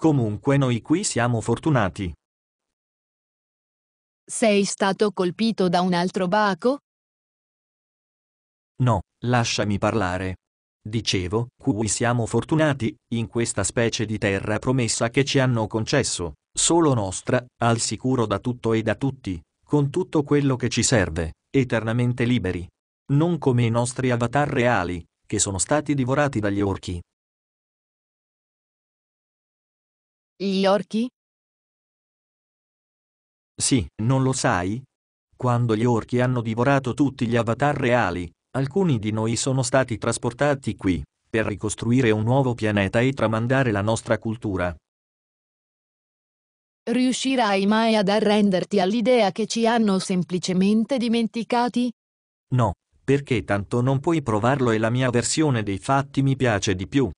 Comunque noi qui siamo fortunati. Sei stato colpito da un altro baco? No, lasciami parlare. Dicevo, qui siamo fortunati, in questa specie di terra promessa che ci hanno concesso, solo nostra, al sicuro da tutto e da tutti, con tutto quello che ci serve, eternamente liberi. Non come i nostri avatar reali, che sono stati divorati dagli orchi, Gli orchi? Sì, non lo sai? Quando gli orchi hanno divorato tutti gli avatar reali, alcuni di noi sono stati trasportati qui, per ricostruire un nuovo pianeta e tramandare la nostra cultura. Riuscirai mai ad arrenderti all'idea che ci hanno semplicemente dimenticati? No, perché tanto non puoi provarlo e la mia versione dei fatti mi piace di più.